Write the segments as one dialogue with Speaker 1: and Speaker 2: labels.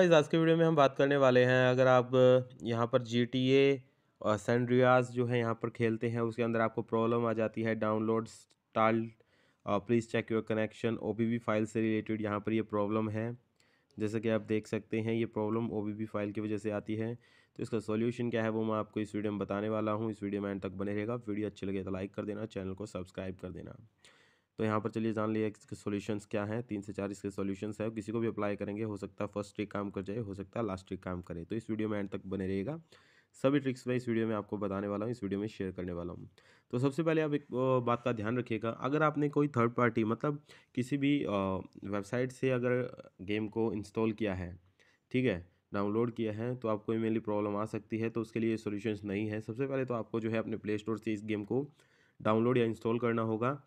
Speaker 1: guys आज के video में हम बात करने वाले हैं अगर आप यहाँ पर जी टी ए और सेंड्रियाज जो है यहाँ पर खेलते हैं उसके अंदर आपको प्रॉब्लम आ जाती है download stall please check your connection ओ फाइल से रिलेटेड यहाँ पर ये यह प्रॉब्लम है जैसे कि आप देख सकते हैं ये प्रॉब्लम ओ फाइल की वजह से आती है तो इसका सोल्यूशन क्या है वो मैं आपको इस वीडियो में बताने वाला हूँ इस वीडियो में एंड तक बने रहेगा वीडियो अच्छी लगे तो लाइक कर देना चैनल को सब्सक्राइब कर देना तो यहाँ पर चलिए जान लिया इसके सॉल्यूशंस क्या हैं तीन से चार इसके सॉल्यूशंस है किसी को भी अप्लाई करेंगे हो सकता है फर्स्ट ट्रिक काम कर जाए हो सकता है लास्ट ट्रिक काम करे तो इस वीडियो में एंड तक बने रहेगा सभी ट्रिक्स मैं इस वीडियो में आपको बताने वाला हूँ इस वीडियो में शेयर करने वाला हूँ तो सबसे पहले आप एक बात का ध्यान रखिएगा अगर आपने कोई थर्ड पार्टी मतलब किसी भी वेबसाइट से अगर गेम को इंस्टॉल किया है ठीक है डाउनलोड किया है तो आपको ईमेली प्रॉब्लम आ सकती है तो उसके लिए सोल्यूशंस नहीं है सबसे पहले तो आपको जो है अपने प्ले स्टोर से इस गेम को डाउनलोड या इंस्टॉल करना होगा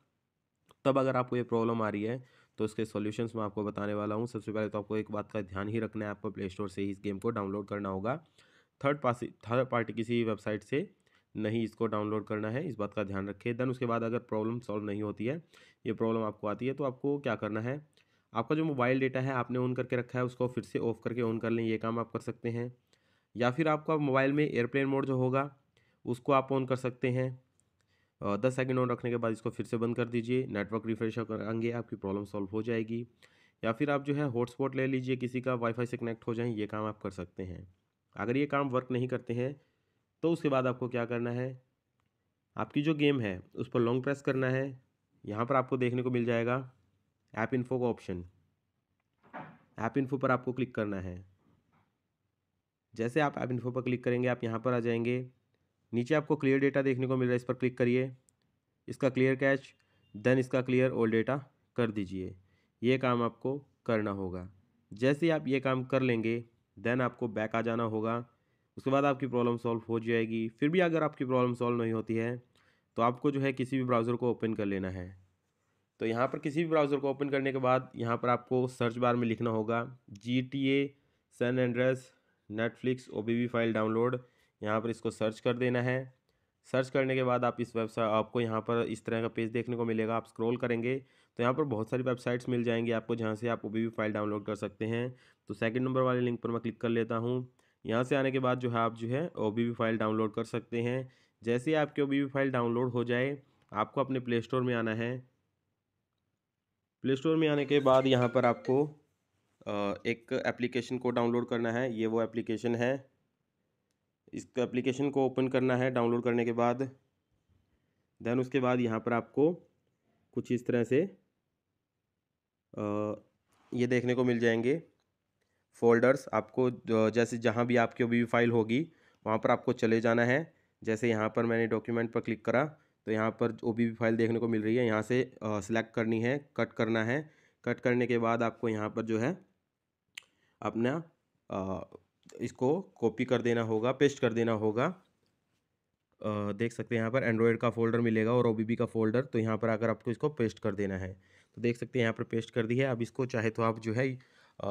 Speaker 1: तब अगर आपको ये प्रॉब्लम आ रही है तो इसके सॉल्यूशंस मैं आपको बताने वाला हूँ सबसे पहले तो आपको एक बात का ध्यान ही रखना है आपको प्ले स्टोर से ही इस गेम को डाउनलोड करना होगा थर्ड पार्टी थर्ड पार्टी किसी वेबसाइट से नहीं इसको डाउनलोड करना है इस बात का ध्यान रखें देन उसके बाद अगर प्रॉब्लम सॉल्व नहीं होती है ये प्रॉब्लम आपको आती है तो आपको क्या करना है आपका जो मोबाइल डेटा है आपने ऑन करके रखा है उसको फिर से ऑफ़ करके ऑन कर लें ये काम आप कर सकते हैं या फिर आपका मोबाइल में एयरप्लेन मोड जो होगा उसको आप ऑन कर सकते हैं दस सेकेंड ऑन रखने के बाद इसको फिर से बंद कर दीजिए नेटवर्क रिफ्रेश कराएंगे आपकी प्रॉब्लम सॉल्व हो जाएगी या फिर आप जो है हॉटस्पॉट ले लीजिए किसी का वाईफाई से कनेक्ट हो जाए ये काम आप कर सकते हैं अगर ये काम वर्क नहीं करते हैं तो उसके बाद आपको क्या करना है आपकी जो गेम है उस पर लॉन्ग प्रेस करना है यहाँ पर आपको देखने को मिल जाएगा ऐप इन्फो का ऑप्शन ऐप इन्फो पर आपको क्लिक करना है जैसे आप ऐप इन्फो पर क्लिक करेंगे आप यहाँ पर आ जाएंगे नीचे आपको क्लियर डेटा देखने को मिल रहा है इस पर क्लिक करिए इसका क्लियर कैच देन इसका क्लियर ओल्ड डेटा कर दीजिए ये काम आपको करना होगा जैसे आप ये काम कर लेंगे देन आपको बैक आ जाना होगा उसके बाद आपकी प्रॉब्लम सॉल्व हो जाएगी फिर भी अगर आपकी प्रॉब्लम सॉल्व नहीं होती है तो आपको जो है किसी भी ब्राउज़र को ओपन कर लेना है तो यहाँ पर किसी भी ब्राउज़र को ओपन करने के बाद यहाँ पर आपको सर्च बार में लिखना होगा G T A San Andreas Netflix ओ फाइल डाउनलोड यहाँ पर इसको सर्च कर देना है सर्च करने के बाद आप इस वेबसाइट आपको यहाँ पर इस तरह का पेज देखने को मिलेगा आप स्क्रॉल करेंगे तो यहाँ पर बहुत सारी वेबसाइट्स मिल जाएंगी आपको जहाँ से आप कोई फाइल डाउनलोड कर सकते हैं तो सेकंड नंबर वाले लिंक पर मैं क्लिक कर लेता हूँ यहाँ से आने के बाद जो है आप जो है ओ फाइल डाउनलोड कर सकते हैं जैसे ही आपकी ओ फाइल डाउनलोड हो जाए आपको अपने प्ले स्टोर में आना है प्ले स्टोर में आने के बाद यहाँ पर आपको एक एप्लीकेशन को डाउनलोड करना है ये वो एप्लीकेशन है इस एप्लीकेशन को ओपन करना है डाउनलोड करने के बाद देन उसके बाद यहाँ पर आपको कुछ इस तरह से ये देखने को मिल जाएंगे फोल्डर्स आपको जैसे जहाँ भी आपकी भी फाइल होगी वहाँ पर आपको चले जाना है जैसे यहाँ पर मैंने डॉक्यूमेंट पर क्लिक करा तो यहाँ पर ओ बी फाइल देखने को मिल रही है यहाँ से सिलेक्ट करनी है कट करना है कट करने के बाद आपको यहाँ पर जो है अपना इसको कॉपी कर देना होगा पेस्ट कर देना होगा देख सकते हैं यहाँ पर एंड्रॉयड का फोल्डर मिलेगा और ओ का फोल्डर तो यहाँ पर आकर आपको इसको पेस्ट कर देना है तो देख सकते हैं यहाँ पर पेस्ट कर दी है अब इसको चाहे तो आप जो है आ,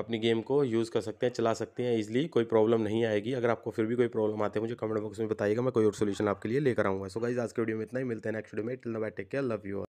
Speaker 1: अपनी गेम को यूज़ कर सकते हैं चला सकते हैं ईजिली कोई प्रॉब्लम नहीं आएगी अगर आपको फिर भी कोई प्रॉब्लम आते हैं मुझे कमेंट बॉक्स में बताइएगा मैं कोई और सोल्यूशन आपके लिए लेकर आऊँगा सो गाइज आज के वीडियो में इतना ही मिलते हैं नेक्स्ट वीडियो में till bye take care love you